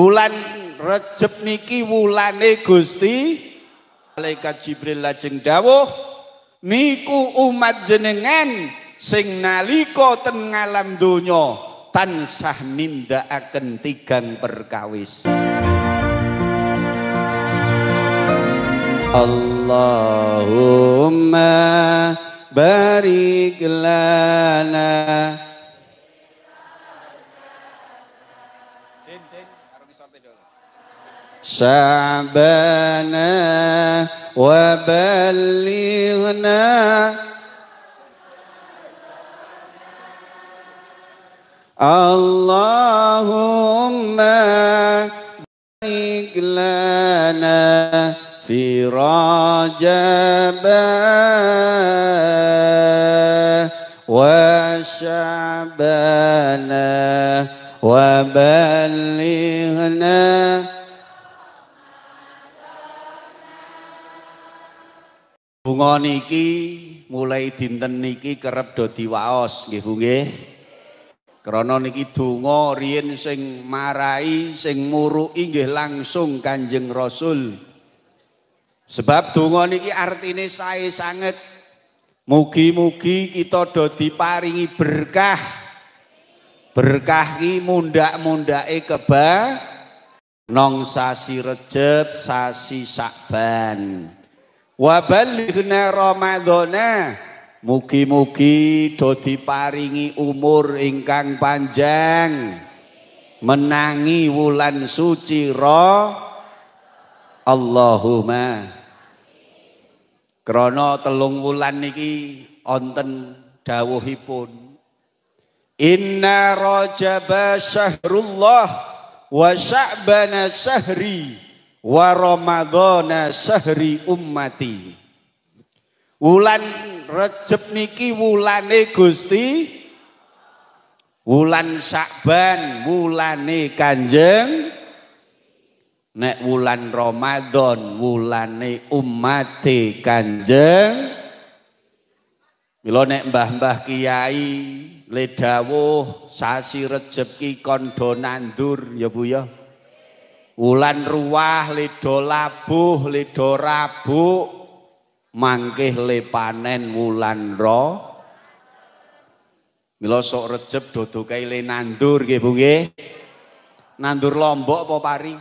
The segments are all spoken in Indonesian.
Bulan Recep niki wulane Gusti malaikat Jibril lajeng dawuh niku umat jenengan sing nalika ten ngalam donya tansah nindakaken tigang perkawis Allahumma barik lana disortir dulu. Allahumma barik fi وبلغنا Bunga niki mulai dinten niki kerep do diwaos nggih Bu nggih. Krana niki donga riyen sing marai, sing muruki nggih langsung Kanjeng Rasul. Sebab donga niki artine sae sanget. Mugi-mugi kita do diparingi berkah berkahi mundak-mundake keba nong sasi rejep, sasi sakban wabalihna ramadhana mugi-mugi dodi paringi umur ingkang panjang menangi wulan suci roh Allahumma krono telung wulan niki onten dawuhipun Inna rajaba syahrullah wa sya'bana syahri wa ramadhana syahri ummati. Wulan rejep niki wulane Gusti Wulan Syakban wulane Kanjeng Nek wulan Ramadan wulane ummati Kanjeng Milo nek mbah-mbah kiai ledawuh sasi rejeki kondo nandur ya Bu ya wulan ruah lido labuh lido rabuk le panen wulan ro milo sok rejeb dodo kae le nandur nggih Bu nggih nandur lombok apa pari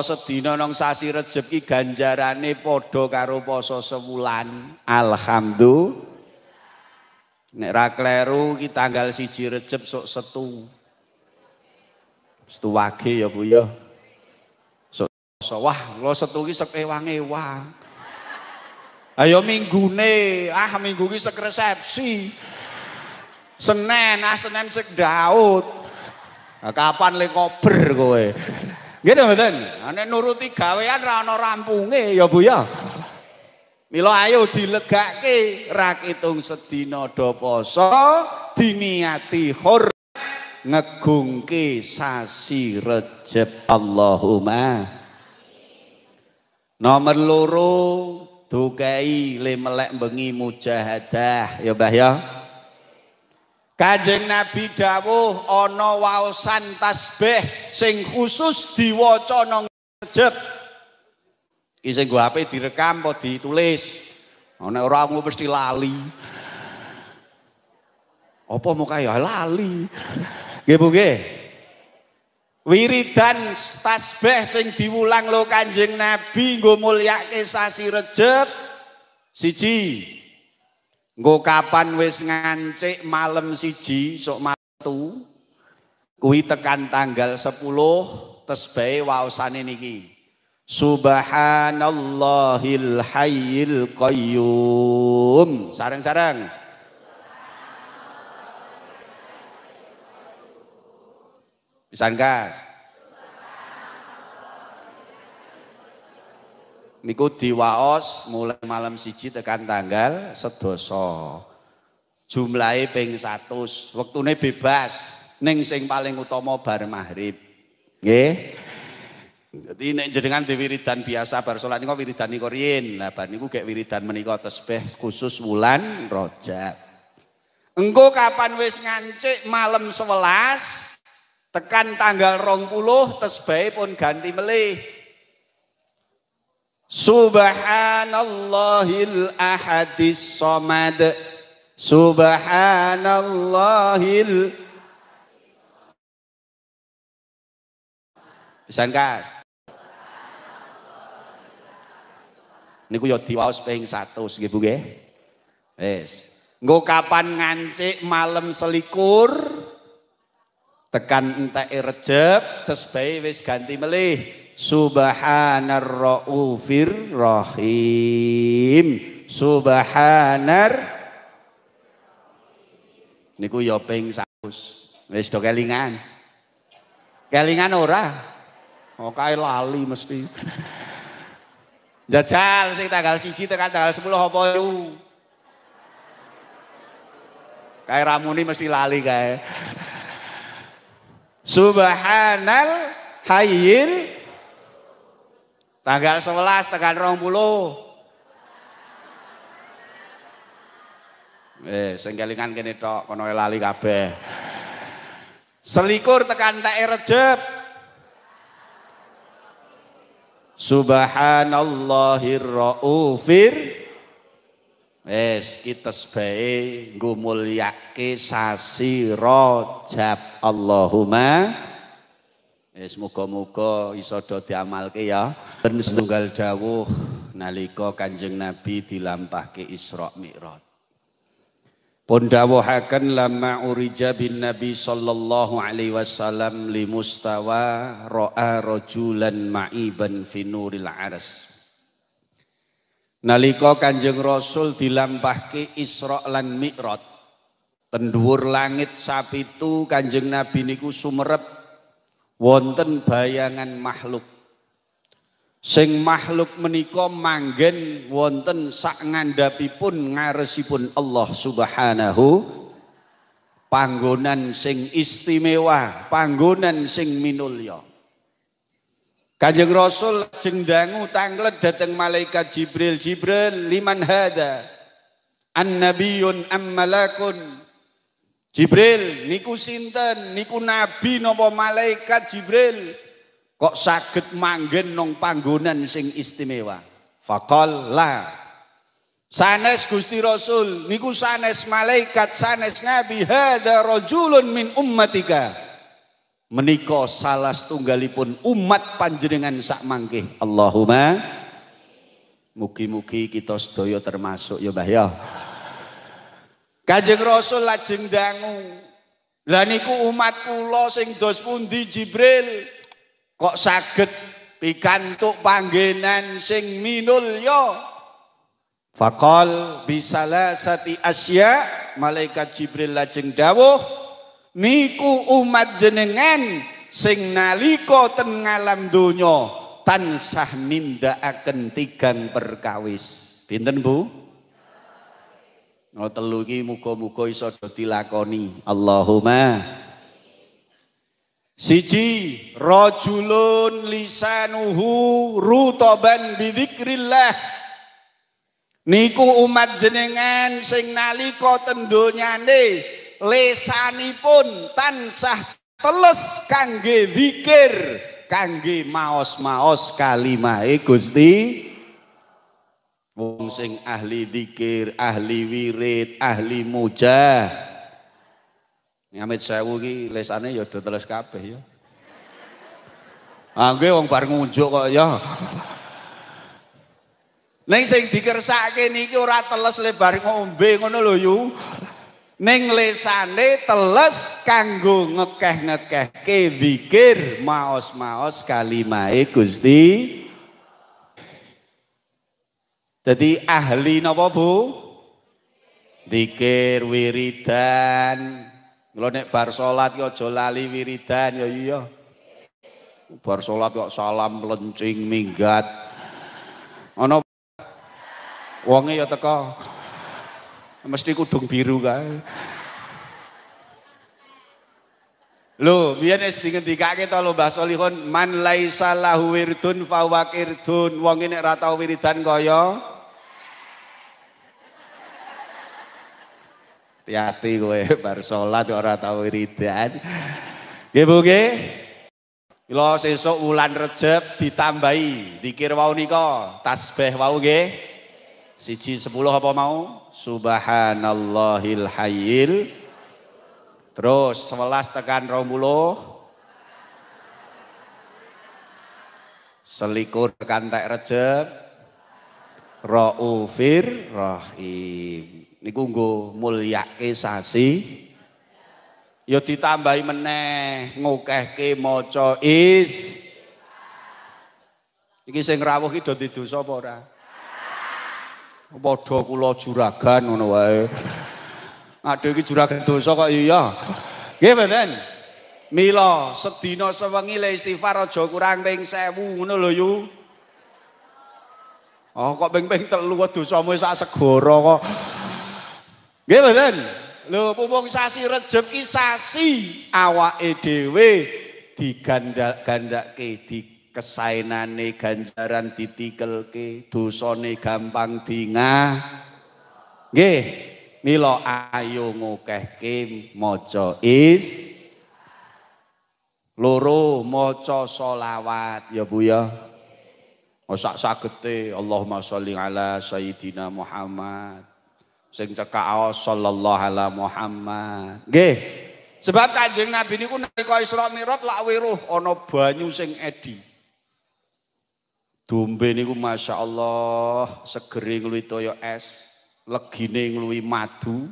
sedina nong sasi rezeki ganjarane podo karo poso sewulan alhamdulillah Nek ra kleru iki tanggal 1 Recep sok setu. Setu wage ya Buya, ya. so, wah, lo setu iki sekewange wah. Ayo minggune, ah minggu iki sek resepsi. Senin, ah Senin sek Daud. Nah, kapan le kober kowe? Nggih to, Mboten? Nek nuruti gawean ra ana rampunge ya. Buya. Mila ayo dilegake ra kitung sedina do poso diniati hur ngegungke sasi Recep Allahumma. Nomor loro dukai lemelek melek bengi mujahadah ya bah ya. kajeng Nabi dawuh ana waosan tasbih sing khusus diwaca nang Recep Iseng gue nggo HP direkam apa ditulis. Nah, nek orang gue mesti lali. Apa mau kaya ya, lali. Gebo ge. Wiridan tasbih sing diwulang lo Kanjeng Nabi nggo mulyake sasi Rejeb siji. Nggo kapan wis ngancik malam siji sok matu. Kuwi tekan tanggal 10 tasbih waosane niki. Subhanallahil hayyil qayyum. Sarang-sarang. bisa gas. Niku diwaos mulai malam siji tekan tanggal sedoso. Jumlahe ping 100, Waktunya bebas neng sing paling utama bar mahrib, Nggih. Jadi nek jenengan di wiridan biasa bar ini niku wiridan niku riyin. Lah bar niku gek wiridan menikah tesbeh khusus wulan Rajab. Engko kapan wis ngancik malam 11 tekan tanggal 20 tesbeh pun ganti melih. Subhanallahil ahadis somad. Subhanallahil Bisa kas. niku ya diwaos ping 100 nggih Bu nggih. Wis. Nggo kapan ngancik malam selikur tekan enteke Rejab tes bae wis ganti melih Subhanar Raufir Rahim. Subhanar niku ya ping 100. Wis do kelingan. Kelingan ora? Oh kae lali mesti. Jajal sing tanggal siji tekan tanggal 10 apa lu? Kayak ramuni mesti lali kayak Subhanal Hayyil tanggal 11 tekan 20. Eh, sing gini kene tok, kono lali kabeh. Selikur tekan teke Rejeb Subhanallahir raufir Wes kita sebae nggo mulyake sasi Rajab Allahumma Wes muga-muga iso do diamalke ya. Ben setunggal dawuh nalika Kanjeng Nabi dilampahke Isra Mi'raj. Pun lama urija bin Nabi sallallahu alaihi wasallam li mustawa ra'a rajulan ma'iban fi nuril aras. Nalika Kanjeng Rasul dilampahke Isra lan Mi'raj tendhuwur langit sapitu Kanjeng Nabi niku sumerep wonten bayangan makhluk sing makhluk menika manggen wonten sak ngandhapipun ngaresipun Allah Subhanahu panggonan sing istimewa, panggonan sing minulya. Kanjeng Rasul jeng dangu tanglet dateng malaikat Jibril, Jibril liman hada? An nabiyun am malakun? Jibril niku sinten? Niku nabi nopo malaikat Jibril? kok sakit manggen nong panggonan sing istimewa fakol lah sanes Gusti Rasul niku sanes malaikat sanes nabi hadza rojulun min ummatika Meniko salah setunggalipun umat panjenengan sak mangke Allahumma mugi-mugi kita sedaya termasuk ya Mbah ya Kanjeng Rasul lajeng dangu lah umat kula sing dos di Jibril kok saged pikantuk panggenan sing ya? Fakol faqal sati asya malaikat jibril lajeng dawuh niku umat jenengan sing nalika dunyo tan donya tansah nindakaken tigang perkawis pinten Bu Ngono oh, telu iki muga-muga iso dilakoni. Allahumma Siji rojulun lisanuhu rutoban bidikrillah. Niku umat jenengan sing nalika tendonyane lesanipun tansah teles kangge zikir, kangge maos-maos kalimahe Gusti wong sing ahli dikir ahli wirid, ahli mujah Ngamit sewu ki lesane ya do teles kabeh ya. Ah nggih wong bar ngunjuk kok ya. Ning sing dikersake niki ora teles lebar ngombe ngono lho yu. Ning lesane teles kanggo ngekeh-ngekeh ke maos-maos kalimae Gusti. Jadi ahli napa Bu? Dikir wiridan, Kalau nek bar salat yo ya aja lali wiridan yo ya iya. Bar salat kok salam lencing minggat. ono wonge yo ya teko. Mesti kudung biru kae. Lho, biyen wis dingendikake to lomba solihun man laisa lahu wirdun fa waqirtun. Wong nek ra tau wiridan kaya Hati-hati gue bar sholat ora tau wiridan. Nggih Bu nggih. Mila sesuk wulan ditambahi dikir wau nika, tasbih wau nggih. Siji sepuluh apa mau? Subhanallahil hayyil. Terus sebelas tekan romulo. Selikur tekan tak recep. Raufir Rahim. niku nggo mulyake sasi ya ditambahi meneh ngokehke maca is iki sing rawuh iki dadi dosa apa ora padha kula juragan ngono wae ade iki juragan dosa kok iya nggih mboten mila sedina sewengi le istighfar aja kurang ping 1000 ngono lho yu oh kok ping-ping telu dosamu sak segara kok Nggih mboten? Lho pupung sasi rejeki sasi ganda-ganda ke di kesainane ganjaran ditikelke dosane gampang dingah. Nggih, milo ayo ngokehke maca is loro maca solawat ya Bu ya. Masak sakete Allahumma sholli ala sayyidina Muhammad sing cekaos sallallahu ala Muhammad. Nggih. Sebab Kanjeng Nabi niku nalika Isra Mi'raj lak weruh ana banyu sing edi. Dombe niku Masya Allah segere ngluwi toyo es, legine ngluwi madu.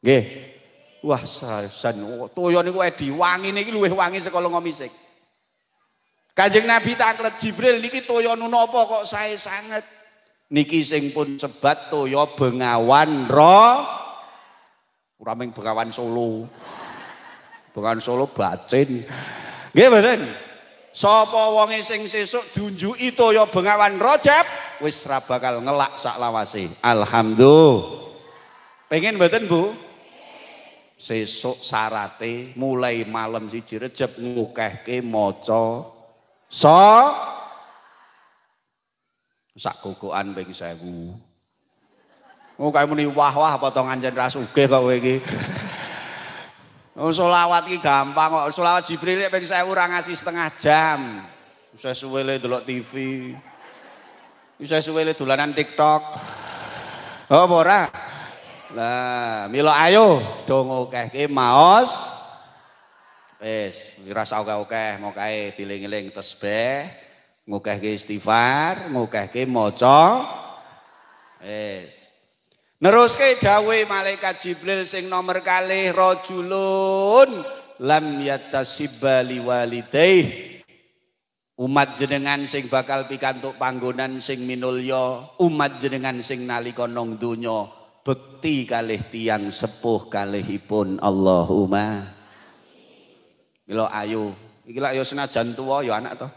Nggih. Wah, sasan toyo niku edi, wangi niki luwih wangi sekolo ngomisik. Kanjeng Nabi taklet Jibril niki toyo nuna apa kok saya sangat niki sing pun sebat toyo Bengawan ro uraming Bengawan Solo. Bengawan Solo bacin. Nggih mboten? Sapa wonge sing sesuk diunjuki toya Bengawan Rojab wis ra bakal ngelak sak lawase. Alhamdulillah. Pengen mboten, Bu? Sesuk sarate mulai malam siji Rejab ngukehke maca so Sak kokoan bagi saya bu. Oh kayak muni wah wah potongan jen rasuke kok kowe iki. Oh selawat iki gampang kok. Selawat Jibril bagi saya orang ngasih setengah jam. Saya suwele delok TV. Saya suwele dolanan TikTok. Oh ora? Lah, milo ayo dong oke maos. Wis, rasa oke oke, mau kae diling-iling tesbeh. Ngukehke istighfar, ngukehke maca. Wis. Neruske dawuhe malaikat Jibril sing nomor kalih rajulun lam yatasibba liwalidayh. Umat jenengan sing bakal pikantuk panggonan sing minulya, umat jenengan sing nalika nang donya bekti kalih tiang sepuh kalihipun Allahumma. Mila ayo, iki lak ya senajan tuwa ya anak toh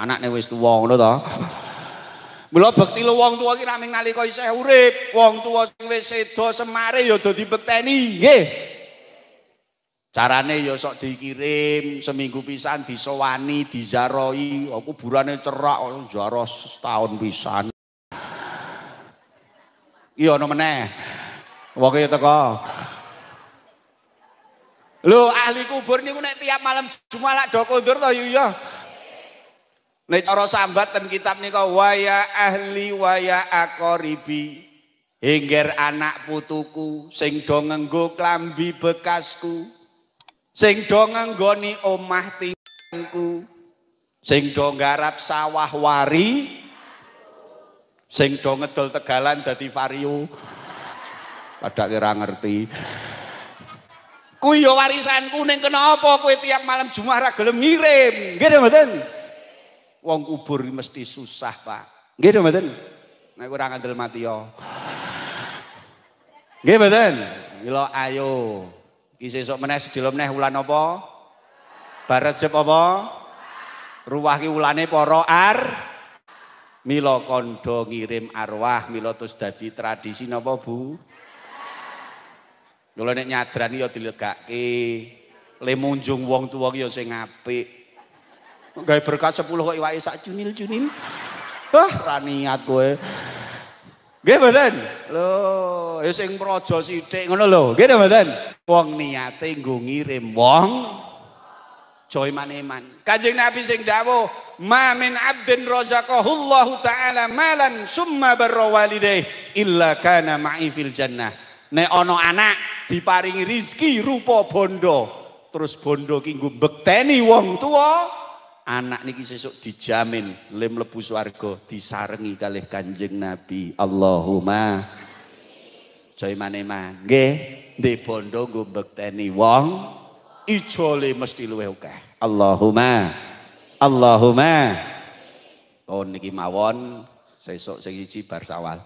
anaknya wis tuwa ngono to. Mula bekti lu wong tuwa ki ra ming nalika isih urip, wong tua sing wis sedo semare ya dadi bekteni, nggih. Carane ya sok dikirim, seminggu pisan disowani, dijaroi, aku oh, kuburane cerak oh, jarah setahun pisan. Iya ana meneh. Wonge teko. Lho ahli kubur niku nek tiap malam Jumat lak do kondur to iya. iya. Nek cara sambat ten kitab nika waya ahli waya akoribi. Hingger anak putuku sing do ngenggo klambi bekasku. Sing do ngenggoni omah tingku. Sing do nggarap sawah wari. Sing do ngedol tegalan dadi vario. Padha kira ngerti. Kuwi yo warisanku ning kenapa kowe tiap malam Jumat ra gelem ngirim. Nggih mboten? Wong kubur mesti susah, Pak. Nggih to mboten? Nek ora ngandel mati yo. Nggih mboten? Mila ayo. Iki sesuk meneh sedelo meneh wulan apa? Barejep apa? Ruwah ki wulane para ar Mila kondo ngirim arwah, mila terus dadi tradisi napa, Bu? Kalau nek nyadran yo ya dilegake. Le munjung wong tuwa yo ya sing apik. Gaya berkat sepuluh kok iwake sak cunil-cunil. Wah, raniat gue. kowe. Nggih mboten? Lho, ya sing praja sithik ngono lho. Nggih mboten? Wong niate nggo ngirim wong aja man. iman Kanjeng Nabi sing dawuh, "Ma min abdin razaqahullahu taala malan summa barra illa kana ma'i fil jannah." Nek ana anak diparingi rizki rupa bondo, terus bondo ki bekteni wong tua anak niki sesuk dijamin lem lebu swargo disarengi kalih Kanjeng Nabi. Allahumma Jai mana nggih ndek bondo nggo bekteni wong ijole mesti luwih akeh. Allahumma Allahumma Oh niki mawon sesuk sing bar sawal.